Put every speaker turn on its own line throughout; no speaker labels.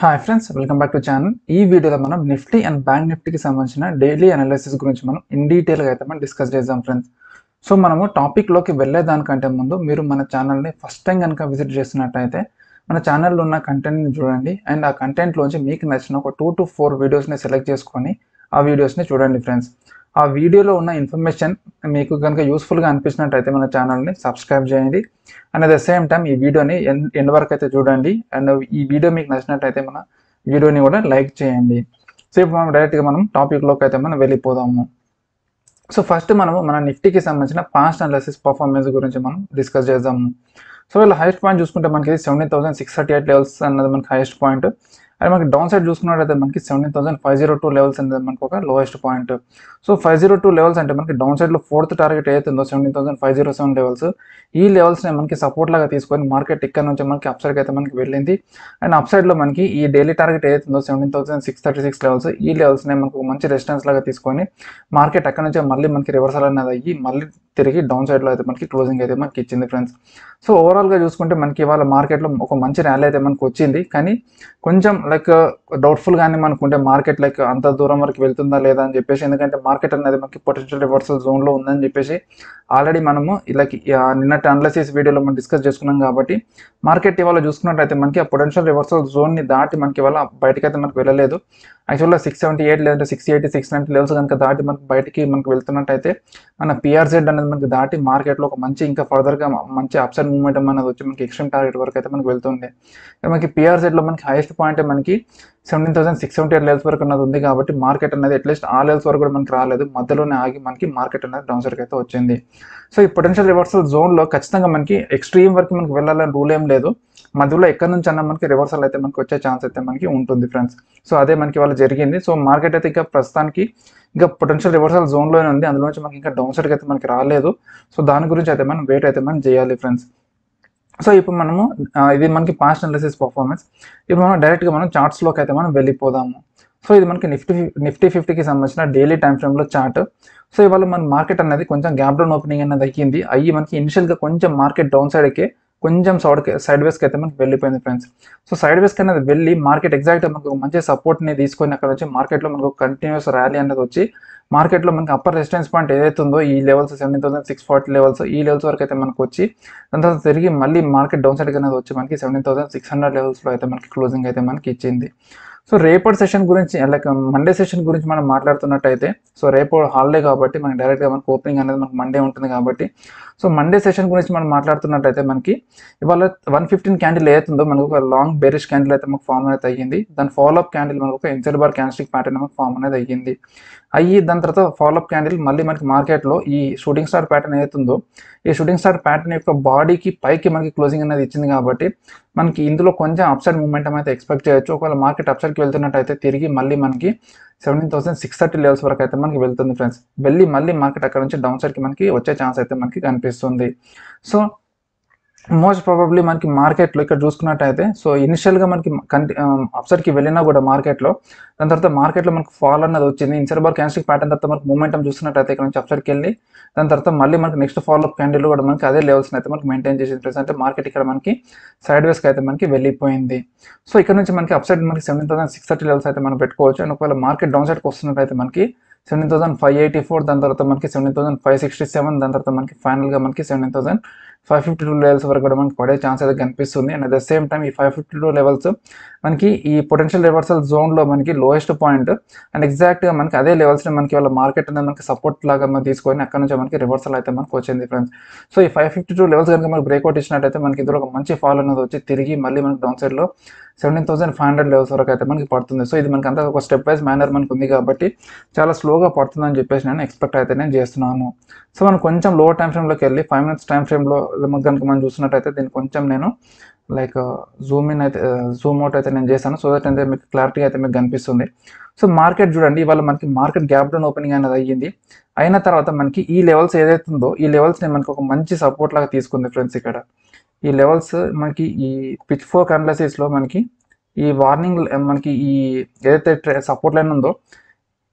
hi friends welcome back to channel ఈ వీడియోలో మనం నిఫ్టీ అండ్ బ్యాంక్ నిఫ్టీకి సంబంధించిన డైలీ అనాలిసిస్ గురించి మనం ఇన్ డీటెయిల్గా అయితే మనం డిస్కస్ చేద్దాం ఫ్రెండ్స్ సో మనము టాపిక్లోకి వెళ్ళేదానికంటే ముందు మీరు మన ఛానల్ని ఫస్ట్ టైం కనుక విజిట్ చేసినట్టయితే మన ఛానల్లో ఉన్న కంటెంట్ని చూడండి అండ్ ఆ కంటెంట్లోంచి మీకు నచ్చిన ఒక టూ టు ఫోర్ వీడియోస్ని సెలెక్ట్ చేసుకొని ఆ వీడియోస్ని చూడండి ఫ్రెండ్స్ ఆ వీడియోలో ఉన్న ఇన్ఫర్మేషన్ మీకు కనుక యూస్ఫుల్గా అనిపించినట్టయితే మన ఛానల్ని సబ్స్క్రైబ్ చేయండి and at the same time ఈ వీడియోని ఎండ్ వరకు అయితే చూడండి అండ్ ఈ వీడియో మీకు నచ్చినట్టయితే మన వీడియోని కూడా లైక్ చేయండి సో ఇప్పుడు మనం డైరెక్ట్గా మనం టాపిక్లోకి అయితే మనం వెళ్ళిపోదాము సో ఫస్ట్ మనము మన నిఫ్టీకి సంబంధించిన పాస్ట్ అనాలిసిస్ పర్ఫార్మెన్స్ గురించి మనం డిస్కస్ చేద్దాము సో వీళ్ళు హైయెస్ట్ పాయింట్ చూసుకుంటే మనకి seventeen thousand six thirty eight levels అన్నది మనకి హైయెస్ట్ పాయింట్ అండ్ మనకి డౌన్ సైడ్ చూసుకున్నట్లయితే మనకి seventeen thousand five zero two levels అనేది మనకు ఒక lowest point so five zero two levels అంటే మనకి డౌన్ సైడ్లో ఫోర్త్ టార్గెట్ ఏదైతుందో seventeen thousand five zero seven levels ఈ లెవెల్స్ని మనకి సపోర్ట్ లాగా తీసుకొని మార్కెట్ ఇక్కడ నుంచి మనకి అప్సైడ్కి అయితే మనకి వెళ్ళింది అండ్ అప్సైడ్లో మనకి ఈ డైలీ టార్గెట్ ఏదైతుందో seventeen thousand six thirty six levels ఈ లెవెల్స్ని మనకు మంచి రెసిస్టెన్స్ లాగా తీసుకొని మార్కెట్ అక్కడ నుంచి మళ్ళీ మనకి రివర్సల్ అనేది అయ్యి మళ్ళీ తిరిగి డౌన్ సైడ్లో అయితే మనకి క్లోజింగ్ అయితే మనకి ఇచ్చింది ఫ్రెండ్స్ సో ఓవరాల్గా చూసుకుంటే మనకి ఇవాళ మార్కెట్లో ఒక మంచి ర్యాలీ అయితే మనకు వచ్చింది కానీ కొంచెం లైక్ డౌట్ఫుల్గానే మనకు ఉంటే మార్కెట్ లైక్ అంత దూరం వరకు వెళ్తుందా లేదా అని చెప్పేసి ఎందుకంటే మార్కెట్ అనేది మనకి పొటెన్షియల్ రివర్సల్ జోన్లో ఉందని చెప్పేసి ఆల్రెడీ మనము ఇలా నిన్నటి అనలసిస్ వీడియోలో మనం డిస్కస్ చేసుకున్నాం కాబట్టి మార్కెట్ ఇవాళ చూసుకున్నట్లయితే మనకి ఆ పొటెన్షియల్ రివర్సల్ జోన్ని దాటి మనకి ఇవాళ బయటకైతే మనకు వెళ్ళలేదు యాక్చువల్గా సిక్స్ సెవెంటీ ఎయిట్ లేదంటే six eighty six ninety levels కనుక దాటి మనకు బయటికి మనకు వెళ్తున్నట్టయితే మన పిఆర్జెడ్ అనేది థౌసండ్ మనకి దాటి మార్కెట్లో ఒక మంచి ఇంకా ఫర్దర్గా మంచి అప్సైడ్ మూమెంట్ అనేది వచ్చి మనకి ఎక్స్ట్రీమ్ టార్గెట్ వరకు అయితే మనకి వెళ్తుంది మనకి పిఆర్ సెట్లో మనకి హైయెస్ట్ పాయింట్ మనకి seventeen thousand six seventy eight levels వరకు అన్నది ఉంది కాబట్టి మార్కెట్ అనేది అట్లీస్ట్ ఆ లెవెల్స్ వరకు కూడా మనకి రాలేదు మధ్యలోనే ఆగి మనకి మార్కెట్ అనేది డౌన్ సైడ్కి అయితే వచ్చింది సో ఈ పొటెన్షియల్ రివర్సల్ జోన్లో ఖచ్చితంగా మనకి ఎక్స్ట్రీమ్ వరకు మనకి వెళ్ళాలని రూల్ ఏం లేదు మధ్యలో ఎక్కడి నుంచి అన్న మనకి రివర్సల్ అయితే మనకి వచ్చే ఛాన్స్ అయితే మనకి ఉంటుంది ఫ్రెండ్స్ సో అదే మనకి వాళ్ళు జరిగింది సో మార్కెట్ అయితే ఇంకా ప్రస్తుతానికి ఇంకా పొటెన్షియల్ రివర్సల్ లోనే ఉంది అందులో నుంచి మనకి ఇంకా డౌన్ సైడ్కి అయితే మనకి రాలేదు సో దాని గురించి అయితే మనం వెయిట్ అయితే మనం చేయాలి ఫ్రెండ్స్ సో ఇప్పుడు మనము ఇది మనకి పాస్ట్ అనాలిసిస్ పర్ఫార్మెన్స్ ఇప్పుడు మనం డైరెక్ట్గా మనం చార్ట్స్లోకి అయితే మనం వెళ్ళిపోదాము సో ఇది మనకి నిఫ్టీ నిఫ్టీ ఫిఫ్టీకి సంబంధించిన డైలీ టైం ఫ్రేమ్లో చార్ట్ సో ఇవాళ మన మార్కెట్ అనేది కొంచెం గ్యాప్ డౌన్ ఓపెనింగ్ అనేది దక్కింది అయ్యి మనకి ఇనిషియల్గా కొంచెం మార్కెట్ డౌన్ సైడ్కి కొంచెం సౌడ్ సైడ్ వేస్కి అయితే మనకి వెళ్ళిపోయింది ఫ్రెండ్స్ సో సైడ్ వేస్కి అనేది వెళ్ళి మార్కెట్ ఎగ్జాక్ట్ మనకు మంచి సపోర్ట్ని తీసుకొని అక్కడ వచ్చి మార్కెట్లో మనకు కంటిన్యూస్ ర్యాలీ అనేది వచ్చి మార్కెట్లో మనకి అప్పర్ రెసిస్టెన్స్ పాయింట్ ఏదైతే ఉందో ఈ levels seventeen thousand six forty levels ఈ లెవెల్స్ వరకు అయితే మనకు వచ్చి దాని తర్వాత తిరిగి మళ్ళీ మార్కెట్ డౌన్ సైడ్కి అనేది వచ్చి మనకి సెవెంటీన్ థౌసండ్ సిక్స్ హండ్రెడ్ లెవెల్స్లో అయితే మనకి క్లోజింగ్ అయితే మనకి ఇచ్చింది సో రేపటి సెషన్ గురించి లైక్ మండే సెషన్ గురించి మనం మాట్లాడుతున్నట్టయితే సో రేపు హాలిడే కాబట్టి మనకి డైరెక్ట్గా మనకు ఓపెనింగ్ అనేది మనకు మండే ఉంటుంది కాబట్టి సో మండే సెషన్ గురించి మనం మాట్లాడుతున్నట్లయితే మనకి ఇవాళ వన్ ఫిఫ్టీన్ క్యాండిల్ ఏదైతుందో మనకు ఒక లాంగ్ బెరిష్ క్యాండిల్ అయితే మనకు ఫామ్ అనేది అయ్యింది దాని ఫాలోఅప్ క్యాండిల్ మనకు ఒక ఎన్సెల్ బార్ క్యాన్స్టిక్ ప్యాటర్న్ మనకు ఫామ్ అనేది అయ్యింది అయ్యి దాని తర్వాత ఫాలోఅప్ క్యాండిల్ మళ్ళీ మనకి మార్కెట్లో ఈ షూటింగ్ స్టార్ ప్యాటర్న్ ఏదైతుందో ఈ షూటింగ్ స్టార్ ప్యాటర్న్ యొక్క బాడీకి పైకి మనకి క్లోజింగ్ అనేది ఇచ్చింది కాబట్టి మనకి ఇందులో కొంచెం అప్సైడ్ మూమెంట్ అయితే ఎక్స్పెక్ట్ చేయొచ్చు ఒకవేళ మార్కెట్ అప్సైడ్కి అయితే తిరిగి మళ్ళీ మనకి seventeen thousand six thirty levels వరకు అయితే మనకి వెళ్తుంది ఫ్రెండ్స్ వెళ్ళి మళ్ళీ మార్కెట్ అక్కడ నుంచి డౌన్ సైడ్కి మనకి వచ్చే ఛాన్స్ అయితే మనకి కనిపిస్తుంది సో మోస్ట్ ప్రాబబ్లీ మనకి మార్కెట్లో ఇక్కడ చూసుకున్నట్టయితే సో ఇనిషియల్గా మనకి కంటి అప్సైడ్కి వెళ్ళినా కూడా మార్కెట్లో దాని తర్వాత మార్కెట్లో మనకు ఫాల్ అన్నది వచ్చింది ఇన్సర్ బార్ క్యాన్స్టిక్ ప్యాటర్న్ తర్వాత మనకు మూమెంటం చూసినట్టయితే ఇక్కడ నుంచి అప్సైడ్కి వెళ్ళి దాని తర్వాత మళ్ళీ మనకి నెక్స్ట్ ఫాలో క్యాండిల్ కూడా మనకి అదే లెవెల్స్ అయితే మనకి మెయింటైన్ చేసిన ప్లేస్ అయితే మార్కెట్ ఇక్కడ మనకి సైడ్ వేస్కి అయితే మనకి వెళ్ళిపోయింది సో ఇక్కడ నుంచి మనకి అప్సైడ్ మనకి seven thousand six thirty levels అయితే మనం పెట్టుకోవచ్చు అండ్ ఒకవేళ మార్కెట్ డౌన్ సైడ్కి వస్తున్నట్టయితే మనకి seven thousand five eighty four దాని తర్వాత మనకి seven thousand five sixty seven దాని తర్వాత మనకి ఫైనల్గా మనకి seven thousand five fifty two levels వరకు కూడా మనకి పడే ఛాన్స్ అయితే కనిపిస్తుంది and at the same time ఈ ఫైవ్ ఫిఫ్టీ టూ లెవెల్స్ మనకి ఈ పొటెన్షియల్ రివర్సల్ జోన్లో మనకి లోయెస్ట్ పాయింట్ అండ్ ఎగ్జాక్ట్గా మనకి అదే లెవెల్స్ని మనకి వాళ్ళ మార్కెట్ అనేది మనకి సపోర్ట్ లాగా మనం తీసుకొని అక్కడ నుంచి మనకి రివర్సల్ అయితే మనకు వచ్చింది ఫ్రెండ్స్ సో ఈ ఫైవ్ ఫిఫ్టీ టూ లెవెల్స్ కనుక మనకి బ్రేక్అవుట్ ఇచ్చినట్టయితే మనకి ఇది ఒక మంచి ఫాల్ అనేది వచ్చి తిరిగి మళ్ళీ మనకి డౌన్ సైడ్లో seventeen thousand five hundred levels వరకు అయితే మనకి పడుతుంది సో ఇది మనకి అంత ఒక స్టెప్ వైజ్ మేనర్ మనకు ఉంది కాబట్టి చాలా స్లోగా పడుతుందని చెప్పేసి నేను ఎక్స్పెక్ట్ అయితే నేను చేస్తున్నాను సో మనం కొంచెం లో టైం ఫ్రేమ్లోకి వెళ్ళి ఫైవ్ మినిట్స్ టైం ఫ్రేమ్లో కనుక మనం చూసినట్టయితే దీన్ని కొంచెం నేను లైక్ జూమ్ ఇన్ అయితే జూమ్ అవుట్ అయితే నేను చేశాను సో దట్ అయితే మీకు క్లారిటీ అయితే మీకు కనిపిస్తుంది సో మార్కెట్ చూడండి ఇవాళ మనకి మార్కెట్ గ్యాప్ డౌన్ ఓపెనింగ్ అనేది అయ్యింది అయిన తర్వాత మనకి ఈ లెవెల్స్ ఏదైతే ఉందో ఈ లెవెల్స్ని మనకి ఒక మంచి సపోర్ట్ లాగా తీసుకుంది ఫ్రెండ్స్ ఇక్కడ ఈ లెవెల్స్ మనకి ఈ పిచ్ ఫోక్ అనాలసిస్లో మనకి ఈ వార్నింగ్ మనకి ఈ ఏదైతే సపోర్ట్ లైన్ ఉందో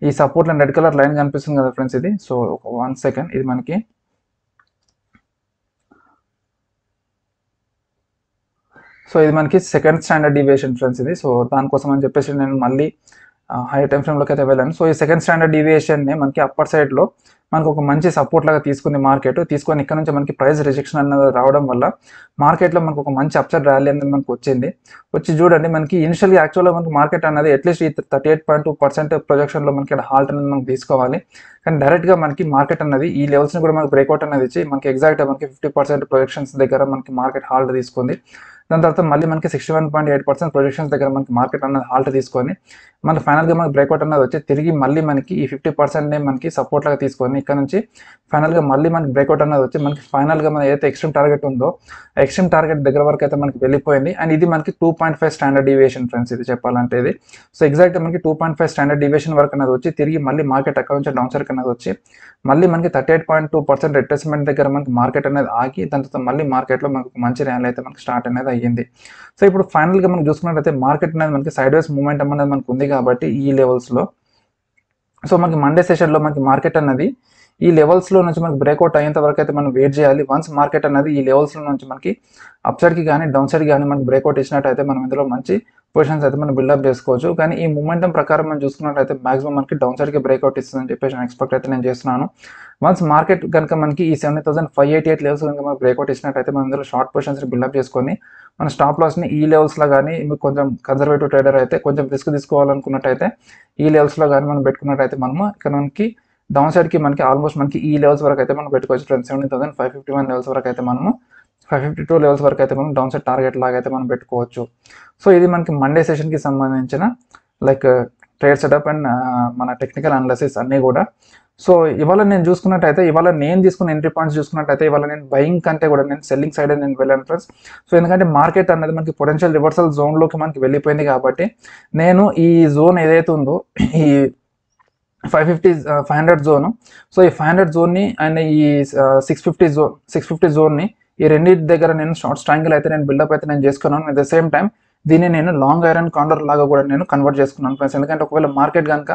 ఈ support line red colour line కనిపిస్తుంది కదా ఫ్రెండ్స్ ఇది సో వన్ సెకండ్ ఇది మనకి సో ఇది మనకి సెకండ్ స్టాండర్డ్ డివియేషన్ ఫ్రెండ్స్ ఇది సో దానికోసం అని చెప్పేసి నేను మళ్ళీ హై టైం లోకి అయితే వెళ్ళాను సో ఈ సెకండ్ స్టాండర్డ్ డివియేషన్ మనకి అప్పర్ లో మనకు ఒక మంచి సపోర్ట్ లాగా తీసుకుంది మార్కెట్ తీసుకొని ఇక్కడ నుంచి మనకి ప్రైస్ రిజెక్షన్ అనేది రావడం వల్ల మార్కెట్లో మనకు ఒక మంచి అప్సెట్ ర్యాలీ అనేది మనకు వచ్చింది వచ్చి చూడండి మనకి ఇనిషియల్గా యాక్చువల్గా మనకి మార్కెట్ అనేది అట్లీస్ట్ ఈ thirty eight point two percent ప్రొజెక్షన్లో మనకి హాల్ట్ అనేది మనం తీసుకోవాలి కానీ డైరెక్ట్గా మనకి మార్కెట్ అనేది ఈ లెవెల్స్ని కూడా మనకి బ్రేక్అవుట్ అనేది ఇచ్చి మనకి ఎగ్జాక్ట్గా మనకి ఫిఫ్టీ పర్సెంట్ ప్రొజెక్షన్స్ దగ్గర మనకి మార్కెట్ హాల్ట్ తీసుకుంది దాని తర్వాత మళ్ళీ మనకి sixty one point eight percent projections దగ్గర మనకి మార్కెట్ అన్నది హాల్ట్ తీసుకొని మన ఫైనల్గా మనకి బ్రేక్అవుట్ అన్నది వచ్చి తిరిగి మళ్ళీ మనకి ఈ ఫిఫ్టీ పర్సెంట్ని మనకి సపోర్ట్ లాగా తీసుకొని ఇక్కడ నుంచి ఫైనల్గా మళ్ళీ మనకి బ్రేక్అవుట్ అన్నది వచ్చి మనకి ఫైనల్గా మన ఏదైతే ఎక్స్ట్రీమ్ టార్గెట్ ఉందో ఎక్స్ట్రీమ్ టార్గెట్ దగ్గర వరకు అయితే మనకి వెళ్ళిపోయింది అండ్ ఇది మనకి two point five standard deviation friends ఇది చెప్పాలంటే ఇది సో ఎగ్జాక్ట్ మనకి two point five standard deviation వరకు అనేది వచ్చి తిరిగి మళ్ళీ మార్కెట్ అక్కడ నుంచి డౌన్ సర్క్ అనేది వచ్చి మళ్ళీ మనకి thirty eight point two percent retracement దగ్గర మనకి మార్కెట్ అనేది ఆగి దాని తర్వాత మళ్ళీ మార్కెట్లో మనకు మంచి ర్యాలీ అయితే మనకి స్టార్ట్ అనేది అయ్యింది జరిగింది సో ఇప్పుడు ఫైనల్గా మనం చూసుకున్నట్లయితే మార్కెట్ అనేది మనకి సైడ్ వైస్ మూమెంట్ అనేది మనకు ఉంది కాబట్టి ఈ లెవెల్స్లో సో మనకి మండే సెషన్లో మనకి మార్కెట్ అనేది ఈ లెవెల్స్లో నుంచి మనకి బ్రేక్అవుట్ అయ్యేంత వరకు అయితే మనం వెయిట్ చేయాలి వన్స్ మార్కెట్ అనేది ఈ లెవెల్స్లో నుంచి మనకి అప్ కి కానీ డౌన్ సైడ్ కానీ మనకి బ్రేక్అవుట్ ఇచ్చినట్టయితే మనం ఇందులో మంచి పొజిషన్స్ అయితే మనం బిల్డప్ చేసుకోవచ్చు కానీ ఈ మూమెంటం ప్రకారం మనం చూసుకున్నట్లయితే మాక్సిమం మనకి డౌన్ సైడ్కి బ్రేక్అవుట్ ఇస్తుందని చెప్పేసి నేను ఎక్స్పెక్ట్ అయితే నేను చేస్తున్నాను వన్స్ మార్కెట్ కనుక మనకి ఈ seven thousand five eighty eight levels కనుక మనకు బ్రేక్అవుట్ ఇచ్చినట్టయితే మనం అందులో షార్ట్ పొజిషన్స్ బిల్డప్ చేసుకొని మన స్టాప్ లాస్ని ఈ లెవెల్స్లో కానీ మీకు కొంచెం కన్సర్వేటివ్ ట్రేడర్ అయితే కొంచెం రిస్క్ తీసుకోవాలనుకున్నట్టయితే ఈ లెవెల్స్లో కానీ మనం పెట్టుకున్నట్టయితే మనము ఇక్కడ మనకి డౌన్ సైడ్కి మనకి ఆల్మోస్ట్ మనకి ఈ లెవెల్స్ వరకు అయితే మనం పెట్టుకోవచ్చు friends thousand five fifty one levels వరకు అయితే మనము ఫైవ్ ఫిఫ్టీ టూ లెవెల్స్ వరకు అయితే మనం డౌన్ సైడ్ టార్గెట్ లాగా అయితే మనం పెట్టుకోవచ్చు సో ఇది మనకి మండే సెషన్కి సంబంధించిన లైక్ ట్రేడ్ సెటప్ అండ్ మన టెక్నికల్ అనాలిసిస్ అన్నీ కూడా సో ఇవాళ నేను చూసుకున్నట్టయితే ఇవాళ నేను తీసుకున్న ఎంట్రీ పాయింట్స్ చూసుకున్నట్టయితే ఇవాళ నేను బయింగ్ కంటే కూడా నేను సెల్లింగ్ సైడ్ నేను వెళ్ళాను ఫ్రెండ్స్ సో ఎందుకంటే మార్కెట్ అనేది మనకి పొటెన్షియల్ రివర్సల్ జోన్లోకి మనకి వెళ్ళిపోయింది కాబట్టి నేను ఈ జోన్ ఏదైతే ఉందో ఈ five fifty five hundred zone so ఈ ఫైవ్ హండ్రెడ్ జోన్ని అండ్ ఈ six fifty zone six fifty జోన్ని ఈ రెండింటి దగ్గర నేను షార్ట్స్ ట్రాంగిల్ అయితే నేను బిల్డప్ అయితే నేను చేసుకున్నాను అట్ ద సేమ్ టైం దీన్ని నేను లాంగ్ ఐరన్ కాండర్ లాగా కూడా నేను కన్వర్ట్ చేసుకున్నాను ఫ్రెండ్స్ ఎందుకంటే ఒకవేళ మార్కెట్ కనుక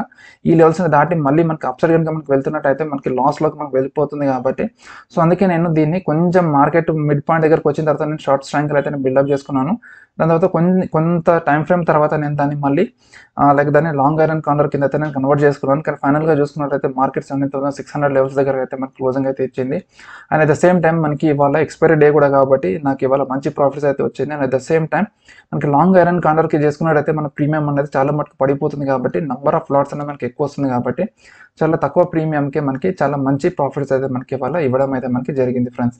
ఈ లెవెల్స్ దాటి మళ్ళీ మనకి అప్సైడ్ కనుక మనకి వెళ్తున్నట్టయితే మనకి లాస్లోకి మనకి వెళ్ళిపోతుంది కాబట్టి సో అందుకే నేను దీన్ని కొంచెం మార్కెట్ మిడ్ పాయింట్ దగ్గరకు వచ్చిన తర్వాత నేను షార్ట్ స్ట్రాంగ్ అయితే నేను బిల్డప్ చేసుకున్నాను దాని తర్వాత కొన్ని కొంత టైం ఫ్రేమ్ తర్వాత నేను దాన్ని మళ్ళీ లైక్ దాన్ని లాంగ్ ఐరన్ కాండర్ కింద అయితే నేను కన్వర్ట్ చేసుకున్నాను కానీ ఫైనల్గా చూసుకున్నట్లయితే market seven thousand six hundred levels దగ్గర అయితే మనకి క్లోజింగ్ అయితే ఇచ్చింది and at the same time మనకి ఇవాళ ఎక్స్పైరీ డే కూడా కాబట్టి నాకు ఇవాళ మంచి ప్రాఫిట్స్ అయితే వచ్చింది and at the same time మనకి లాంగ్ ఐరన్ కార్నర్కి చేసుకున్నట్టయితే మన ప్రీమియం అనేది చాలా మటుకు పడిపోతుంది కాబట్టి నంబర్ ఆఫ్ లాట్స్ అనేది మనకి ఎక్కువ వస్తుంది కాబట్టి చాలా తక్కువ ప్రీమియంకే మనకి చాలా మంచి ప్రాఫిట్స్ అయితే మనకి ఇవాళ ఇవ్వడం అయితే మనకి జరిగింది ఫ్రెండ్స్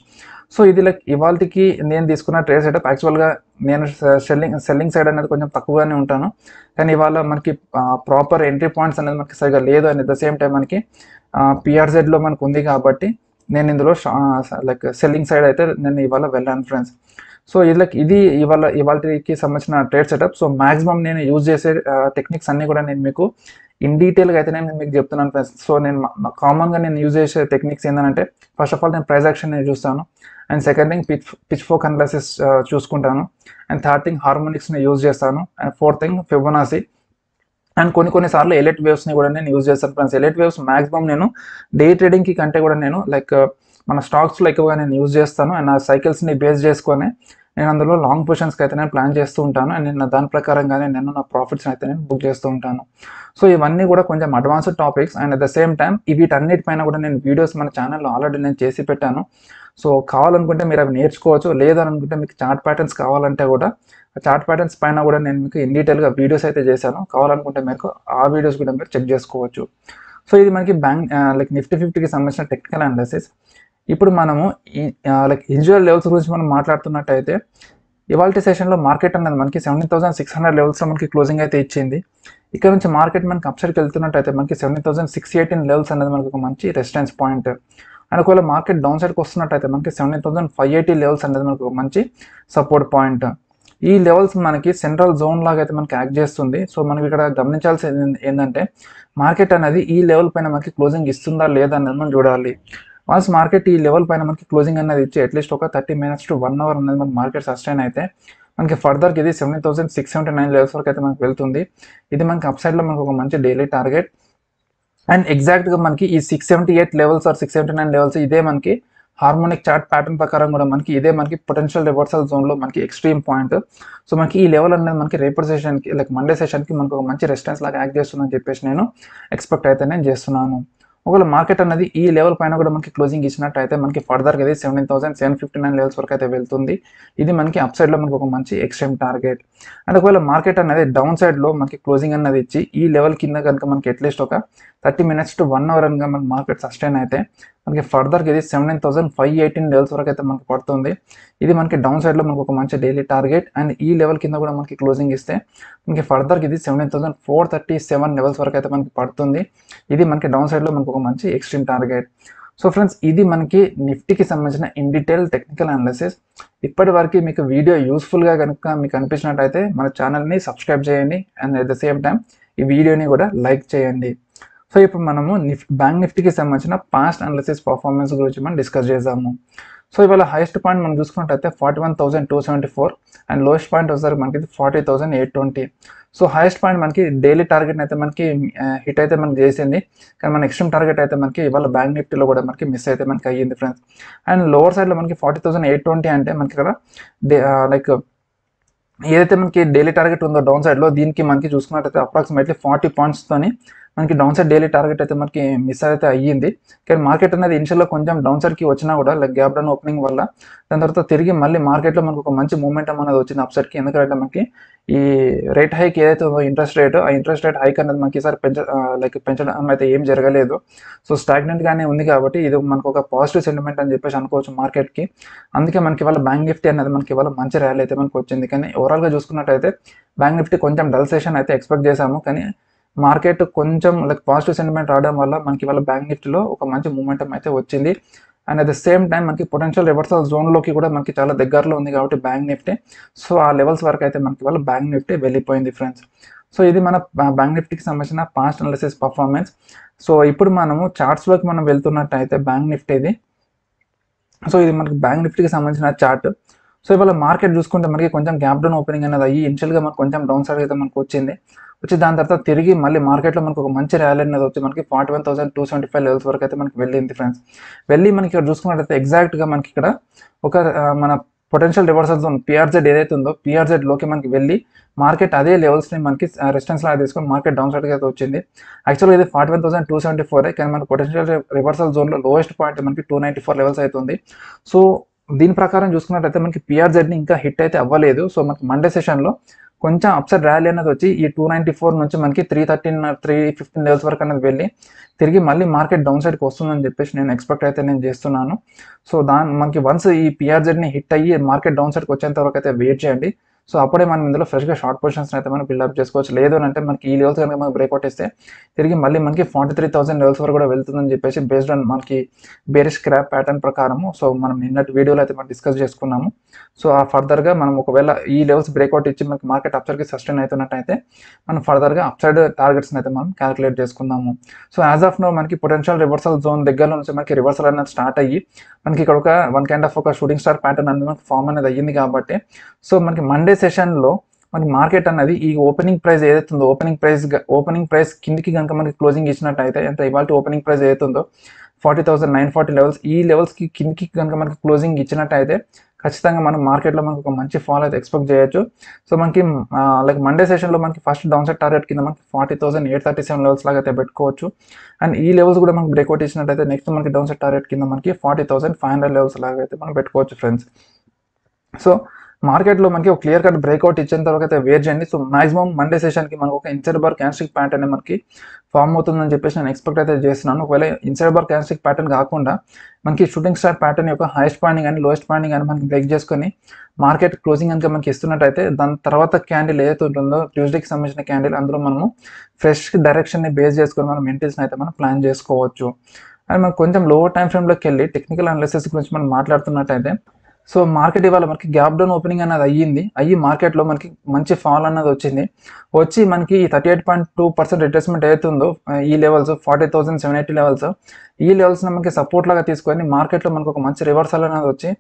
సో ఇది లైక్ ఇవాళకి నేను తీసుకున్న ట్రేడ్ సెటప్ యాక్చువల్గా నేను సెల్లింగ్ సెల్లింగ్ సైడ్ అనేది కొంచెం తక్కువగానే ఉంటాను కానీ ఇవాళ మనకి ప్రాపర్ ఎంట్రీ పాయింట్స్ అనేది మనకి సరిగా లేదు అని ద సేమ్ టైం మనకి పిఆర్జెడ్లో మనకు ఉంది కాబట్టి నేను ఇందులో లైక్ సెల్లింగ్ సైడ్ అయితే నేను ఇవాళ వెళ్ళాను ఫ్రెండ్స్ సో ఇలా ఇది ఇవాళ ఇవాళకి సంబంధించిన ట్రేడ్ సెటప్ సో మాక్సిమం నేను యూజ్ చేసే టెక్నిక్స్ అన్నీ కూడా నేను మీకు ఇన్ డీటెయిల్గా అయితే నేను మీకు చెప్తున్నాను ఫ్రెండ్స్ సో నేను కామన్గా నేను యూజ్ చేసే టెక్నిక్స్ ఏంటంటే ఫస్ట్ ఆఫ్ ఆల్ నేను ప్రైజ్ యాక్షన్ నేను చూస్తాను and second thing pitch pitchfork analysis చూసుకుంటాను అండ్ థర్డ్ థింగ్ హార్మోనిక్స్ని యూజ్ చేస్తాను and fourth thing Fibonacci and కొన్ని కొన్ని సార్లు ఎలెట్ వేవ్స్ని కూడా నేను యూజ్ చేస్తాను ఫ్రెండ్స్ ఎలెట్ వేవ్స్ మాక్సిమం నేను డే ట్రేడింగ్ కి కంటే కూడా నేను లైక్ మన స్టాక్స్లో ఎక్కువగా నేను యూజ్ చేస్తాను అండ్ ఆ సైకిల్స్ని బేస్ చేసుకొని నేను అందులో లాంగ్ పొజిషన్స్కి అయితే నేను ప్లాన్ చేస్తూ ఉంటాను అండ్ నేను దాని ప్రకారంగానే నేను నా ప్రాఫిట్స్ని అయితే నేను బుక్ చేస్తూ ఉంటాను సో ఇవన్నీ కూడా కొంచెం advanced topics and at the same time వీటన్నిటిపైన కూడా నేను వీడియోస్ మన ఛానల్లో ఆల్రెడీ నేను చేసి పెట్టాను సో కావాలనుకుంటే మీరు అవి నేర్చుకోవచ్చు లేదనుకుంటే మీకు చార్ట్ ప్యాటర్న్స్ కావాలంటే కూడా చార్ట్ ప్యాటర్న్స్ పైన కూడా నేను మీకు ఇన్ డీటెయిల్గా వీడియోస్ అయితే చేశాను కావాలనుకుంటే మీకు ఆ వీడియోస్ కూడా మీరు చెక్ చేసుకోవచ్చు సో ఇది మనకి బ్యాంక్ లైక్ నిఫ్టీ ఫిఫ్టీకి సంబంధించిన టెక్నికల్ అనాలిసిస్ ఇప్పుడు మనము లైక్ ఇండివిజువల్ లెవెల్స్ గురించి మనం మాట్లాడుతున్నట్టయితే ఇవాళ సెషన్లో మార్కెట్ అనేది మనకి సెవెంటీన్ థౌసండ్ సిక్స్ హండ్రెడ్ లెవెల్స్లో మనకి క్లోజింగ్ అయితే ఇచ్చింది ఇక్కడ నుంచి మార్కెట్ మనకి అప్సైడ్కి వెళ్తున్నట్టయితే మనకి seventeen thousand six eighteen levels అనేది మనకు ఒక మంచి రెసిస్టెన్స్ పాయింట్ అండ్ ఒకవేళ మార్కెట్ డౌన్ సైడ్కి వస్తున్నట్టయితే మనకి seventeen thousand five eighty levels అనేది మనకు ఒక మంచి సపోర్ట్ పాయింట్ ఈ లెవెల్స్ మనకి సెంట్రల్ జోన్ లాగా అయితే మనకి యాక్ట్ చేస్తుంది సో మనకి ఇక్కడ గమనించాల్సింది ఏంటంటే మార్కెట్ అనేది ఈ లెవెల్ పైన మనకి క్లోజింగ్ ఇస్తుందా లేదా అనేది మనం చూడాలి వాన్స్ మార్కెట్ ఈ లెవెల్ పైన మనకి క్లోజింగ్ అనేది ఇచ్చి అట్లీస్ట్ ఒక thirty minutes to one hour అనేది మనకి మార్కెట్ సస్టైన్ అయితే మనకి ఫర్దర్కి ఇది seven thousand six seventy nine levels వరకు అయితే మనకి వెళ్తుంది ఇది మనకి అప్సైడ్లో మనకు ఒక మంచి డైలీ టార్గెట్ అండ్ ఎగ్జాక్ట్గా మనకి ఈ six seventy eight levels or six seventy nine levels ఇదే మనకి హార్మోనిక్ చార్ట్ ప్యాటర్న్ ప్రకారం కూడా మనకి ఇదే మనకి పొటెన్షియల్ రివర్సల్ జోన్లో మనకి ఎక్స్ట్రీమ్ పాయింట్ సో మనకి ఈ లెవెల్ అనేది మనకి రేపటి సెషన్కి లైక్ మండే సెషన్కి మనకు ఒక మంచి రెస్టెన్స్ లాగా యాక్ట్ చేస్తుందని చెప్పేసి నేను ఎక్స్పెక్ట్ అయితే నేను చేస్తున్నాను ఒకవేళ మార్కెట్ అనేది ఈ లెవెల్ పైన కూడా మనకి క్లోజింగ్ ఇచ్చినట్టు అయితే మనకి ఫర్దర్గా ఇది seventeen thousand seven fifty nine levels వరకు అయితే వెళ్తుంది ఇది మనకి అప్ సైడ్లో మనకి ఒక మంచి ఎక్స్ట్రీమ్ టార్గెట్ అండ్ ఒకవేళ మార్కెట్ అనేది డౌన్ సైడ్లో మనకి క్లోజింగ్ అనేది ఇచ్చి ఈ లెవెల్ కింద కనుక మనకి అట్లీస్ట్ ఒక thirty minutes to one hour కనుక మనకి మార్కెట్ సస్టైన్ అయితే మనకి ఫర్దర్కి ఇది seventeen thousand five eighteen levels వరకు అయితే మనకు పడుతుంది ఇది మనకి డౌన్ సైడ్ లో మనకు ఒక మంచి డైలీ టార్గెట్ అండ్ ఈ లెవెల్ కింద కూడా మనకి క్లోజింగ్ ఇస్తే మనకి ఫర్దర్కి ఇది seventeen thousand four thirty seven levels వరకు అయితే మనకి పడుతుంది ఇది మనకి డౌన్ సైడ్ లో మనకు ఒక మంచి ఎక్స్ట్రీమ్ టార్గెట్ సో ఫ్రెండ్స్ ఇది మనకి నిఫ్టీకి సంబంధించిన ఇన్ డీటెయిల్ టెక్నికల్ అనాలిసిస్ ఇప్పటి వరకు మీకు వీడియో యూస్ఫుల్గా కనుక మీకు అనిపించినట్టయితే మన ఛానల్ని సబ్స్క్రైబ్ చేయండి and at the same time ఈ వీడియోని కూడా లైక్ చేయండి సో ఇప్పుడు మనము నిఫ్ట్ బ్యాంక్ నిఫ్టీకి సంబంధించిన పాస్ట్ అనాలిసిస్ పర్ఫార్మెన్స్ గురించి మనం డిస్కస్ చేద్దాము సో ఇవాళ హైయెస్ట్ పాయింట్ మనం చూసుకున్నట్టయితే forty one thousand two seventy four and lowest point వచ్చేసరికి మనకి forty thousand eight twenty so highest point మనకి డైలీ టార్గెట్ అయితే మనకి హిట్ అయితే మనకి చేసింది కానీ మన ఎక్స్ట్రీమ్ టార్గెట్ అయితే మనకి ఇవాళ బ్యాంక్ నిఫ్టీలో కూడా మనకి మిస్ అయితే మనకి అయ్యింది ఫ్రెండ్స్ అండ్ లోవర్ సైడ్లో మనకి ఫార్టీ థౌసండ్ ఎయిట్ ట్వంటీ అంటే మనకి ఇక్కడ లైక్ ఏదైతే మనకి డైలీ టార్గెట్ ఉందో డౌన్ సైడ్లో దీనికి మనకి చూసుకున్నట్టయితే అప్రాక్సిమేట్లీ ఫార్టీ పాయింట్స్తోని మనకి డౌన్ సైడ్ డైలీ టార్గెట్ అయితే మనకి మిస్ అయితే అయ్యింది కానీ మార్కెట్ అనేది లో కొంచెం డౌన్ సైడ్కి వచ్చినా కూడా లైక్ గ్యాప్ డౌన్ ఓపెనింగ్ వల్ల దాని తర్వాత తిరిగి మళ్ళీ మార్కెట్లో మనకు ఒక మంచి మూమెంటం అనేది వచ్చింది అప్ సైడ్కి ఎందుకంటే మనకి ఈ రేట్ హైక్ ఏదైతే ఉందో ఇంట్రెస్ట్ రేట్ ఆ ఇంట్రెస్ట్ రేట్ హైక్ అనేది మనకి ఈసారి పెంచ లైక్ పెంచడం అయితే ఏం జరగలేదు సో స్టాగ్నెంట్గానే ఉంది కాబట్టి ఇది మనకు ఒక పాజిటివ్ సెంటిమెంట్ అని చెప్పేసి అనుకోవచ్చు మార్కెట్కి అందుకే మనకి ఇవాళ బ్యాంక్ నిఫ్టీ అనేది మనకి ఇవాళ మంచి ర్యాలీ అయితే మనకు వచ్చింది కానీ ఓవరాల్గా చూసుకున్నట్టయితే బ్యాంక్ నిఫ్టీ కొంచెం డల్ సెషన్ అయితే ఎక్స్పెక్ట్ చేశాము కానీ మార్కెట్ కొంచెం లైక్ పాజిటివ్ సెంటిమెంట్ రావడం వల్ల మనకి వాళ్ళ బ్యాంక్ నిఫ్టీలో ఒక మంచి మూమెంటం అయితే వచ్చింది and at the same time మనకి పొటెన్షియల్ రివర్సల్ జోన్లోకి కూడా మనకి చాలా దగ్గరలో ఉంది కాబట్టి బ్యాంక్ నిఫ్టీ సో ఆ లెవెల్స్ వరకు అయితే మనకి వాళ్ళ బ్యాంక్ నిఫ్టీ వెళ్ళిపోయింది ఫ్రెండ్స్ సో ఇది మన బ్యాంక్ నిఫ్టీకి సంబంధించిన పాస్ట్ అనాలిసిస్ పర్ఫార్మెన్స్ సో ఇప్పుడు మనము చార్ట్స్లోకి మనం వెళ్తున్నట్టయితే బ్యాంక్ నిఫ్టీ ఇది సో ఇది మనకి బ్యాంక్ నిఫ్టీకి సంబంధించిన చార్ట్ సో ఇవాళ మార్కెట్ చూసుకుంటే మనకి కొంచెం గ్యాప్ డౌన్ ఓపెనింగ్ అనేది అయ్యి ఇనిషియల్గా మనకు కొంచెం డౌన్ సైడ్ అయితే మనకు వచ్చింది వచ్చి దాని తర్వాత తిరిగి మళ్ళీ మార్కెట్లో మనకు ఒక మంచి ర్యాలీ అనేది వచ్చి మనకి forty one thousand two seventy five levels వరకు అయితే మనకి వెళ్ళింది ఫ్రెండ్స్ వెళ్ళి మనకి ఇక్కడ చూసుకున్నట్లయితే ఎగ్జాక్ట్గా మనకి ఇక్కడ ఒక మన పొటెన్షియల్ రివర్సల్ జోన్ పిఆర్జెడ్ ఏదైతే ఉందో లోకి మనకి వెళ్ళి మార్కెట్ అదే లెవెల్స్ని మనకి రెసిస్టెన్స్ లాగా తీసుకొని మార్కెట్ డౌన్ సైడ్కి అయితే వచ్చింది యాక్చువల్గా ఇది forty one thousand two seventy four కానీ మనకి పొటెన్షియల్ రివర్సల్ జోన్లో లోయెస్ట్ పాయింట్ మనకి టూ నైంటీ ఫోర్ లెవెల్స్ అవుతుంది సో దీని ప్రకారం చూసుకున్నట్లయితే మనకి పిఆర్జెడ్ని ఇంకా హిట్ అయితే అవ్వలేదు సో మనకి మండే సెషన్లో కొంచెం అప్సెట్ ర్యాలీ అనేది వచ్చి ఈ టూ నైన్టీ ఫోర్ నుంచి మనకి three thirteen three fifteen levels వరకు అనేది వెళ్ళి తిరిగి మళ్ళీ మార్కెట్ డౌన్ సైడ్కి వస్తుందని చెప్పేసి నేను ఎక్స్పెక్ట్ అయితే నేను చేస్తున్నాను సో దాని మనకి వన్స్ ఈ పిఆర్జెడ్ని హిట్ అయ్యి మార్కెట్ డౌన్ సైడ్కి వచ్చేంత వరకు అయితే వెయిట్ చేయండి సో అప్పుడే మనం ఇందులో ఫ్రెష్గా షార్ట్ పొజిషన్స్ అయితే మనం బిల్డప్ చేసుకోవచ్చు లేదు అంటే మనకి ఈ లెవెల్స్ కనుక మనకి బ్రేక్అవుట్ ఇస్తే తిరిగి మళ్ళీ మనకి ఫార్టీ త్రీ థౌసండ్ లెవెల్స్ వరకు కూడా వెళ్తుందని చెప్పేసి బేస్డ్ ఆన్ మనకి బేరిష్ క్రాప్ ప్యాటర్న్ ప్రకారము సో మనం నిన్నటి వీడియోలో అయితే మనం డిస్కస్ చేసుకున్నాము సో ఆ ఫర్దర్గా మనం ఒకవేళ ఈ లెవెల్స్ బ్రేక్అవుట్ ఇచ్చి మనకి మార్కెట్ అప్సైడ్కి సస్టైన్ అవుతున్నట్టయితే మనం ఫర్దర్గా అప్సైడ్ టార్గెట్స్ని అయితే మనం క్యాలిక్యులేట్ చేసుకుందాము సో యాజ్ ఆఫ్ నో మనకి పొటెన్షియల్ రివర్సల్ జోన్ దగ్గర నుంచి మనకి రివర్సల్ అనేది స్టార్ట్ అయ్యి మనకి ఇక్కడ ఒక వన్ కైండ్ ఆఫ్ ఒక షూటింగ్ స్టార్ ప్యాటర్న్ అనేది మనకి ఫామ్ అనేది అయ్యింది కాబట్టి సో మనకి మండే సెషన్లో మరి మార్కెట్ అన్నది ఈ ఓపెనింగ్ ప్రైస్ ఏదైతుందో ఓపెనింగ్ ప్రైస్ ఓపెనింగ్ ప్రైస్ కిందికి కనుక మనకి క్లోజింగ్ ఇచ్చినట్టయితే ఎంత ఇవాళ ఓపెనింగ్ ప్రైస్ ఏదైతుందో forty thousand nine forty levels ఈ లెవెల్స్కి కిందికి కనుక మనకి క్లోజింగ్ ఇచ్చినట్టయితే ఖచ్చితంగా మనం మార్కెట్లో మనకు ఒక మంచి ఫాల్ అయితే ఎక్స్పెక్ట్ చేయొచ్చు సో మనకి లైక్ మండే సెషన్లో మనకి ఫస్ట్ డౌన్ సెట్ టార్గెట్ కింద మనకి forty thousand eight thirty seven levels లాగా అయితే పెట్టుకోవచ్చు అండ్ ఈ లెవెల్స్ కూడా మనకి బ్రేక్అవుట్ ఇచ్చినట్టయితే నెక్స్ట్ మనకి డౌన్ సెట్ టార్గెట్ కింద మనకి forty thousand five hundred levels లాగా అయితే మనం పెట్టుకోవచ్చు ఫ్రెండ్స్ సో మార్కెట్లో మనకి ఒక క్లియర్ కట్ బ్రేక్అవుట్ ఇచ్చిన తర్వాత అయితే వేర్ చేయండి సో మాక్సిమం మండే సెషన్కి మనకు ఒక ఇన్సైడ్ బార్ క్యాన్స్టిక్ ప్యాటర్న్ అనేది మనకి ఫామ్ అవుతుందని చెప్పేసి నేను ఎక్స్పెక్ట్ అయితే చేస్తున్నాను ఒకవేళ ఇన్సైడ్ బార్ క్యాన్స్టిక్ ప్యాటర్న్ కాకుండా మనకి షూటింగ్ స్టార్ ప్యాటర్న్ యొక్క హైయెస్ట్ పాయింట్ కానీ లోయెస్ట్ పాయింట్ కానీ మనకి బ్రేక్ చేసుకొని మార్కెట్ క్లోజింగ్ కనుక మనకి ఇస్తున్నట్టయితే దాని తర్వాత క్యాండిల్ ఏదైతే ఉంటుందో ట్యూస్డేకి సంబంధించిన క్యాండిల్ అందులో మనము ఫ్రెష్ డైరెక్షన్ని బేస్ చేసుకొని మనం మెంటల్స్ని అయితే మనం ప్లాన్ చేసుకోవచ్చు అండ్ మనం కొంచెం లోవర్ టైం ఫ్రేమ్లోకి వెళ్ళి టెక్నికల్ అనాలిసిస్ గురించి మనం మాట్లాడుతున్నట్టయితే సో మార్కెట్ ఇవాళ మనకి గ్యాప్ డౌన్ ఓపెనింగ్ అనేది అయ్యింది అయ్యి మార్కెట్లో మనకి మంచి ఫాల్ అన్నది వచ్చింది వచ్చి మనకి ఈ thirty eight point two percent retracement అవుతుందో ఈ levels forty thousand seven eighty levels ఈ లెవెల్స్ని మనకి సపోర్ట్ లాగా తీసుకొని మార్కెట్లో మనకు ఒక మంచి రివర్సల్ అనేది వచ్చి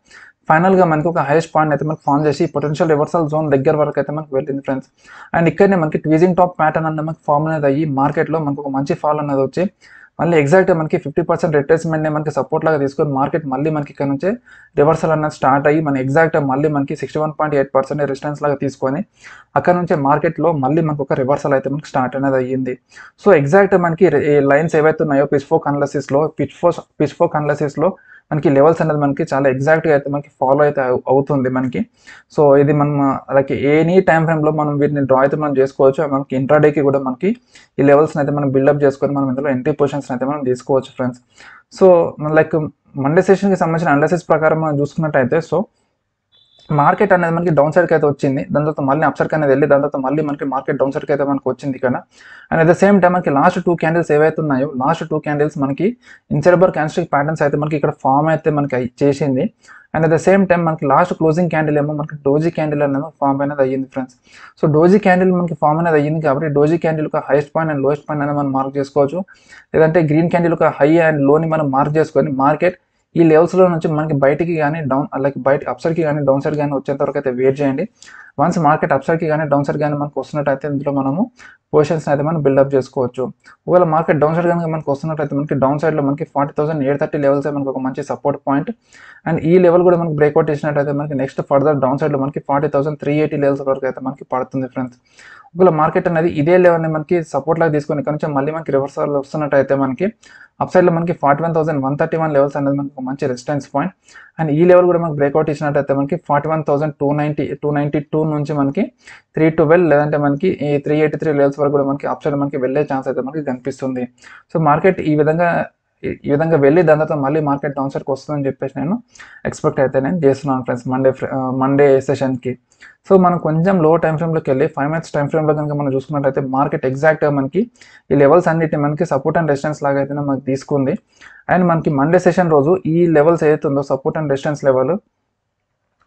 ఫైనల్గా మనకి ఒక హైయెస్ట్ పాయింట్ అయితే మనకు ఫామ్ చేసి పొటెన్షియల్ రివర్సల్ జోన్ దగ్గర వరకు అయితే మనకు వెళ్ళింది ఫ్రెండ్స్ అండ్ ఇక్కడనే మనకి ట్వీజింగ్ టాప్ ప్యాటర్న్ అనేది మనకి ఫామ్ అనేది అయ్యి మార్కెట్లో మనకు ఒక మంచి ఫాల్ అనేది వచ్చి మళ్ళీ ఎగ్జాక్ట్ మనకి ఫిఫ్టీ పర్సెంట్ రిట్రేస్మెంట్ని మనకి సపోర్ట్ లాగా తీసుకొని మార్కెట్ మళ్ళీ మనకి ఇక్కడ నుంచి రివర్సల్ అన్నది స్టార్ట్ అయ్యి మన ఎగ్జాక్ట్ మళ్ళీ మనకి sixty one point eight percent resistance లాగా తీసుకొని అక్కడ నుంచి మార్కెట్లో మళ్ళీ మనకు ఒక రివర్సల్ అయితే మనకి స్టార్ట్ అనేది అయ్యింది సో ఎగ్జాక్ట్ మనకి లైన్స్ ఏవైతే ఉన్నాయో పిచ్ ఫోక్ అనాలసిస్లో పిచ్ ఫోక్ పిచ్ ఫోక్ అనాలసిస్లో మనకి లెవెల్స్ అనేది మనకి చాలా ఎగ్జాక్ట్గా అయితే మనకి ఫాలో అయితే అవుతుంది మనకి సో ఇది మనం అలాగే ఎనీ టైం ఫ్రేమ్లో మనం వీటిని డ్రా అయితే మనం చేసుకోవచ్చు మనకి ఇంట్రాడేకి కూడా మనకి ఈ లెవెల్స్ని అయితే మనం బిల్డప్ చేసుకొని మనం ఇందులో ఎంట్రీ పొజిషన్స్ అయితే మనం తీసుకోవచ్చు ఫ్రెండ్స్ సో లైక్ మండే సెషన్కి సంబంధించిన అనాలిసిస్ ప్రకారం మనం చూసుకున్నట్టయితే సో మార్కెట్ అనేది మనకి డౌన్ సైడ్కి అయితే వచ్చింది దాని తర్వాత మళ్ళీ అప్సైడ్కి అనేది వెళ్ళి దాని తర్వాత మళ్ళీ మనకి మార్కెట్ డౌన్ సైడ్కి అయితే మనకి వచ్చింది ఇక్కడ and at the same time మనకి లాస్ట్ టూ క్యాండిల్స్ ఏవైతే ఉన్నాయో లాస్ట్ టూ క్యాండిల్స్ మనకి ఇన్సెడబర్ క్యాన్స్టిక్ ప్యాటర్న్స్ అయితే మనకి ఇక్కడ ఫామ్ అయితే మనకి చేసింది and at the same time మనకి లాస్ట్ క్లోజింగ్ క్యాండిల్ ఏమో మనకి డోజీ క్యాండిల్ అనేది ఫామ్ అనేది అయ్యింది ఫ్రెండ్స్ సో డోజీ క్యాండిల్ మనకి ఫామ్ అనేది అయ్యింది కాబట్టి డోజీ క్యాండిల్ ఒక highest point and lowest point అనేది మనం మార్క్ చేసుకోవచ్చు లేదంటే గ్రీన్ క్యాండిల్ ఒక హై అండ్ లోని మనం మార్క్ చేసుకొని మార్కెట్ ఈ లెవెల్స్లో నుంచి మనకి బయటికి కానీ డౌన్ లైక్ బయట కి కానీ డౌన్ సైడ్ కానీ వచ్చేంత వరకు అయితే వెయిట్ చేయండి వన్స్ మార్కెట్ కి కానీ డౌన్ సైడ్ కానీ మనకు వస్తున్నట్టయితే ఇందులో మనము పొజిషన్స్ అయితే మనం బిల్డప్ చేసుకోవచ్చు ఒకవేళ మార్కెట్ డౌన్ సైడ్ కానీ మనకు వస్తున్నట్టయితే మనకి డౌన్ సైడ్ లో మనకి forty thousand eight thirty levels మనకి ఒక మంచి సపోర్ట్ పాయింట్ అండ్ ఈ లెవెల్ కూడా మనకి బ్రేక్అవుట్ చేసినట్టయితే మనకి నెక్స్ట్ ఫర్దర్ డౌన్ సైడ్ లో మనకి forty thousand three eighty levels వరకు అయితే మనకి పడుతుంది ఫ్రెండ్స్ ఒకవేళ మార్కెట్ అనేది ఇదే లెవెల్ని మనకి సపోర్ట్ లాగా తీసుకొని ఇక్కడ నుంచి మళ్ళీ మనకి రివర్సల్ వస్తున్నట్టయితే మనకి అప్ సైడ్లో మనకి forty one one thirty one levels అనేది మనకి ఒక మంచి రెసిస్టెన్స్ పాయింట్ అండ్ ఈ లెవెల్ కూడా మనకి ఇచ్చినట్టు ఇచ్చినట్టయితే మనకి forty one thousand two two two నుంచి మనకి త్రీ ట్వెల్వ్ లేదంటే మనకి ఈ త్రీ ఎయిటీ త్రీ లెవెల్స్ వరకు కూడా మనకి అప్ సైడ్ మనకి వెళ్ళే ఛాన్స్ అయితే మనకి కనిపిస్తుంది సో మార్కెట్ ఈ విధంగా ఈ విధంగా వెళ్ళి దాని తర్వాత మళ్ళీ మార్కెట్ డౌన్ సైడ్కి వస్తుందని చెప్పేసి నేను ఎక్స్పెక్ట్ అయితే నేను చేస్తున్నాను ఫ్రెండ్స్ మండే మండే సెషన్కి సో మనం కొంచెం లో టైం ఫ్రేమ్లోకి వెళ్ళి ఫైవ్ మినిట్స్ టైం ఫ్రేమ్లో కనుక మనం చూసుకున్నట్టయితే మార్కెట్ ఎగ్జాక్ట్గా మనకి ఈ లెవెల్స్ అన్నిటి మనకి సపోర్ట్ అండ్ రెసిస్టెన్స్ లాగా అయితే మనకి తీసుకుంది అండ్ మనకి మండే సెషన్ రోజు ఈ లెవెల్స్ ఏదైతుందో support and resistance level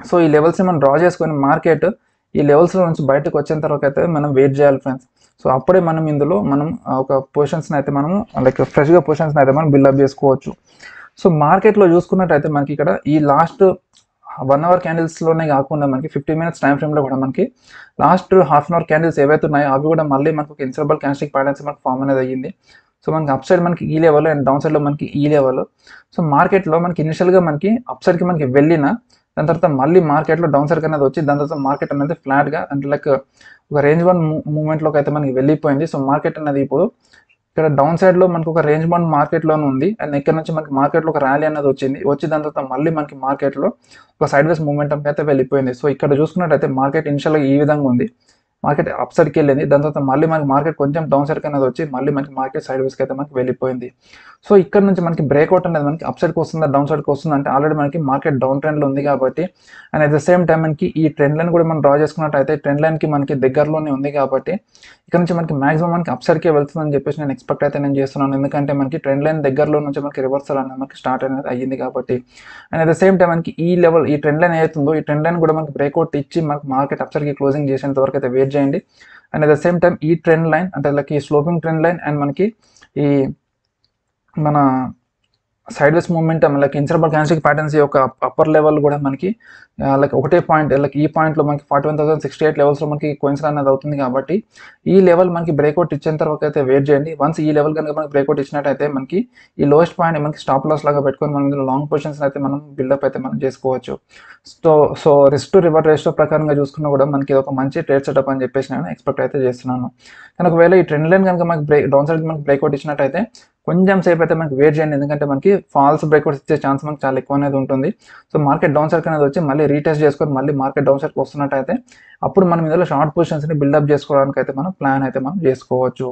so ఈ లెవెల్స్ని మనం డ్రా చేసుకొని మార్కెట్ ఈ లెవెల్స్లో నుంచి బయటకు వచ్చిన తర్వాత అయితే మనం వెయిట్ చేయాలి ఫ్రెండ్స్ సో అప్పుడే మనం ఇందులో మనం ఒక పొజిషన్స్ని అయితే మనం లైక్ ఫ్రెష్గా పొజిషన్స్ని అయితే మనం బిల్డప్ చేసుకోవచ్చు సో మార్కెట్లో చూసుకున్నట్టయితే మనకి ఇక్కడ ఈ లాస్ట్ వన్ అవర్ క్యాండిల్స్లోనే కాకుండా మనకి ఫిఫ్టీ మినిట్స్ టైం లో కూడా మనకి last half an hour candles ఏవైతే ఉన్నాయో అవి కూడా మళ్ళీ మనకు ఇన్సర్బల్ క్యాండిస్టిక్ ప్యాటర్న్స్ మనకు ఫామ్ అనేది అయ్యింది సో మనకి అప్ సైడ్ మనకి ఈ లెవెల్ అండ్ డౌన్ సైడ్ లో మనకి ఈ లెవెల్ సో మార్కెట్లో మనకి ఇనిషియల్గా మనకి అప్ కి మనకి వెళ్ళిన దాని తర్వాత మళ్ళీ మార్కెట్లో డౌన్ సైడ్ అనేది వచ్చి దాని తర్వాత మార్కెట్ అనేది ఫ్లాట్గా అంటే లైక్ ఒక రేంజ్ వన్ లోకి అయితే మనకి వెళ్ళిపోయింది సో మార్కెట్ అనేది ఇప్పుడు ఇక్కడ డౌన్ సైడ్ లో మనకు ఒక రేంజ్ బాండ్ మార్కెట్ లోనే ఉంది అండ్ ఇక్కడ నుంచి మనకి మార్కెట్ లో ఒక ర్యాలీ అనేది వచ్చింది వచ్చి దాని తర్వాత మళ్ళీ మనకి మార్కెట్ లో ఒక సైడ్ వేస్ మూమెంటం అయితే వెళ్ళిపోయింది సో ఇక్కడ చూసుకున్నట్టయితే మార్కెట్ ఇన్షియల్ గా ఈ విధంగా ఉంది మార్కెట్ అప్ సైడ్కి వెళ్ళింది దాని తర్వాత మళ్ళీ మనకి మార్కెట్ కొంచెం డౌన్ సైడ్కి అనేది వచ్చి మళ్ళీ మనకి మార్కెట్ సైడ్ వేస్కి అయితే మనకి వెళ్ళిపోయింది సో ఇక్కడ నుంచి మనకి బ్రేక్అవుట్ అనేది మనకి అప్ సైడ్కి వస్తుందా డౌన్ సైడ్కి వస్తుందా అంటే ఆల్రెడీ మనకి మార్కెట్ డౌన్ ట్రెండ్లో ఉంది కాబట్టి and at the same time మనకి ఈ ట్రెండ్ లైన్ కూడా మనం డ్రా చేసుకున్నట్టయితే ట్రెండ్ లైన్కి మనకి దగ్గరలోనే ఉంది కాబట్టి ఇక్కడ నుంచి మనకి మాక్సిమం మనకి అప్ వెళ్తుందని చెప్పేసి నేను ఎక్స్పెక్ట్ అయితే నేను చేస్తున్నాను ఎందుకంటే మనకి ట్రెండ్ లైన్ దగ్గరలో నుంచి మనకి రివర్సల్ అనేది మనకి స్టార్ట్ అనేది అయ్యింది కాబట్టి and at the same time మనకి ఈ లెవెల్ ఈ ట్రెండ్ లైన్ ఏదైతుందో ఈ ట్రెండ్ లైన్ కూడా మనకి బ్రేక్అవుట్ ఇచ్చి మనకి మార్కెట్ అప్ సైడ్కి క్లోజింగ్ చేసేంత వరకు అయితే వెయిట్ చేయండి and at the same time ఈ ట్రెండ్ లైన్ అంటే ఈ స్లోపింగ్ ట్రెండ్ లైన్ అండ్ మనకి ఈ మన సైడ్ వేస్ మూమెంట్ లైక్ ఇన్సర్బల్ క్యాన్సర్ ప్యాటర్న్స్ యొక్క అప్పర్ లెవెల్ కూడా మనకి లైక్ ఒకటే పాయింట్ లైక్ ఈ పాయింట్లో మనకి forty one thousand sixty eight లెవెల్స్లో మనకి కొయిన్స్ అనేది అవుతుంది కాబట్టి ఈ లెవెల్ మనకి బ్రేక్అవుట్ ఇచ్చిన తర్వాత అయితే వెయిట్ చేయండి వన్స్ ఈ లెవెల్ కనుక మనకి బ్రేక్అవుట్ ఇచ్చినట్టయితే మనకి ఈ లోయెస్ట్ పాయింట్ మనకి స్టాప్ లాస్ లాగా పెట్టుకొని మనం ఇందులో లాంగ్ పొజిషన్స్ అయితే మనం బిల్డప్ అయితే మనం చేసుకోవచ్చు so so risk to reward ratio ప్రకారంగా చూసుకున్నా కూడా మనకి ఒక మంచి ట్రేడ్ సెటప్ అని చెప్పేసి నేను ఎక్స్పెక్ట్ అయితే చేస్తున్నాను కానీ ఒకవేళ ఈ ట్రెండ్ లైన్ కనుక మనకి బ్రేక్ డౌన్ సైడ్ మనకి బ్రేక్అవుట్ ఇచ్చినట్టయితే కొంచెం సేపు అయితే మనకి వేట్ చేయండి ఎందుకంటే మనకి ఫాల్స్ బ్రేక్అవుట్స్ ఇచ్చే ఛాన్స్ మనకి చాలా ఎక్కువ అనేది ఉంటుంది సో మార్కెట్ డౌన్ సర్క్ అనేది వచ్చి మళ్ళీ రీటెస్ట్ చేసుకొని మళ్ళీ మార్కెట్ డౌన్ సర్క్ వస్తున్నట్టయితే అప్పుడు మనం ఇందులో షార్ట్ పొజిషన్స్ని బిల్డప్ చేసుకోవడానికి అయితే మనం ప్లాన్ అయితే మనం చేసుకోవచ్చు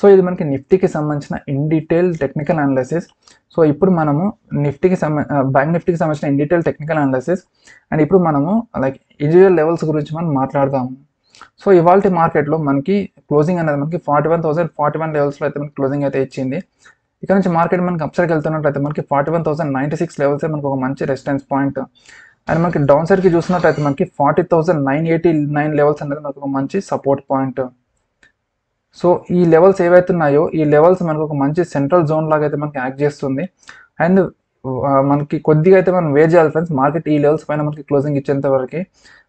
సో ఇది మనకి నిఫ్టీకి సంబంధించిన in detail technical analysis so ఇప్పుడు మనము నిఫ్టీకి సంబంధ బ్యాంక్ నిఫ్టీకి సంబంధించిన in detail technical analysis and ఇప్పుడు మనము లైక్ ఇండివిజువల్ లెవెల్స్ గురించి మనం మాట్లాడదాము సో ఇవాళ మార్కెట్లో మనకి క్లోజింగ్ అనేది మనకి forty one thousand forty one లెవెల్స్లో అయితే మనకి క్లోజింగ్ అయితే ఇచ్చింది ఇక్కడ నుంచి మార్కెట్ మనకి అప్సైడ్కి వెళ్తున్నట్లయితే మనకి forty one thousand ninety six levels మనకి ఒక మంచి రెసిస్టెన్స్ పాయింట్ అండ్ మనకి డౌన్ సైడ్కి చూసినట్లయితే మనకి forty thousand nine eighty nine levels అనేది మనకు ఒక మంచి సపోర్ట్ పాయింట్ సో ఈ లెవెల్స్ ఏవైతున్నాయో ఈ లెవెల్స్ మనకు ఒక మంచి సెంట్రల్ జోన్ లాగా అయితే మనకి యాక్ట్ చేస్తుంది అండ్ మనకి కొద్దిగా అయితే మనం వేట్ చేయాలి ఫ్రెండ్స్ మార్కెట్ ఈ లెవెల్స్ పైన మనకి క్లోజింగ్ ఇచ్చేంత వరకు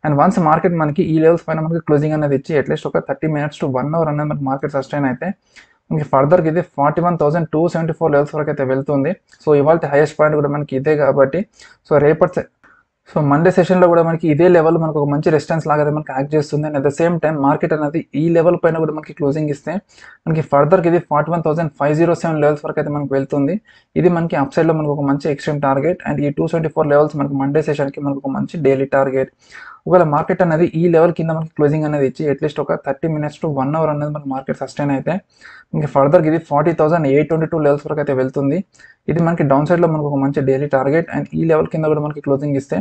అండ్ వన్స్ మార్కెట్ మనకి ఈ లెవెల్స్ పైన మనకి క్లోజింగ్ అనేది ఇచ్చి అట్లీస్ట్ ఒక thirty minutes to one hour అనేది మనకి మార్కెట్ సస్టైన్ అయితే మనకి ఫర్దర్కి ఇది forty one thousand two seventy four levels వరకు అయితే వెళ్తుంది సో ఇవాళ హైయెస్ట్ పాయింట్ కూడా మనకి ఇదే కాబట్టి సో రేపటి సో మండే సెషన్లో కూడా మనకి ఇదే లెవెల్ మనకు ఒక మంచి రెస్టెన్స్ లాగా మనకి యాక్ట్ చేస్తుంది and at the same time market అనేది ఈ లెవెల్ పైన కూడా మనకి క్లోజింగ్ ఇస్తే మనకి ఫర్దర్కి ఇది forty one thousand five zero seven levels వరకు అయితే మనకు వెళ్తుంది ఇది మనకి అప్ సైడ్లో మనకు ఒక మంచి ఎక్స్ట్రీమ్ టార్గెట్ అండ్ ఈ టూ సెవెంటీ ఫోర్ లెవెల్స్ మనకి మండే సెషన్కి మనకు ఒక మంచి డైలీ టార్గెట్ ఒకవేళ మార్కెట్ అనేది ఈ లెవెల్ కింద మనకి క్లోజింగ్ అనేది ఇచ్చి అట్లీస్ట్ ఒక thirty minutes to one hour అనేది మనకి మార్కెట్ సస్టైన్ అయితే ఇంకా ఫర్దర్ ఇది forty thousand eight twenty two levels వరకు అయితే వెళ్తుంది ఇది మనకి డౌన్ సైడ్ లో మనకు ఒక మంచి డైలీ టార్గెట్ అండ్ ఈ లెవెల్ కింద కూడా మనకి క్లోజింగ్ ఇస్తే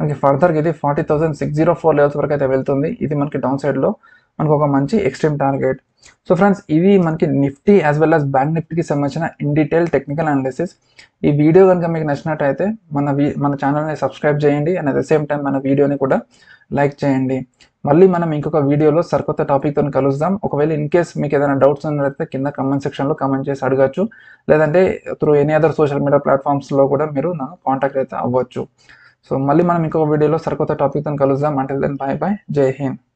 మనకి ఫర్దర్ ఇది forty thousand six zero four levels వరకు అయితే వెళ్తుంది ఇది మనకి డౌన్ సైడ్లో మనకు ఒక మంచి ఎక్స్ట్రీమ్ టార్గెట్ సో ఫ్రెండ్స్ ఇది మనకి Nifty as well as bank నిఫ్టీకి సంబంధించిన ఇన్ డీటెయిల్ టెక్నికల్ అనాలిసిస్ ఈ వీడియో కనుక మీకు నచ్చినట్టయితే మన మన ఛానల్ని సబ్స్క్రైబ్ చేయండి and at the same time మన వీడియోని కూడా లైక్ చేయండి మళ్ళీ మనం ఇంకొక వీడియోలో సరికొత్త టాపిక్తో కలుద్దాం ఒకవేళ ఇన్ కేస్ మీకు ఏదైనా డౌట్స్ ఉన్నట్లయితే కింద కమెంట్ సెక్షన్లో కమెంట్ చేసి అడగచ్చు లేదంటే through any other social media ప్లాట్ఫామ్స్లో కూడా మీరు నా కాంటాక్ట్ అయితే అవ్వచ్చు సో మళ్ళీ మనం ఇంకొక వీడియోలో సరికొత్త టాపిక్తో కలుద్దాం అంటే దెన్ బాయ్ బాయ్ జై హింద్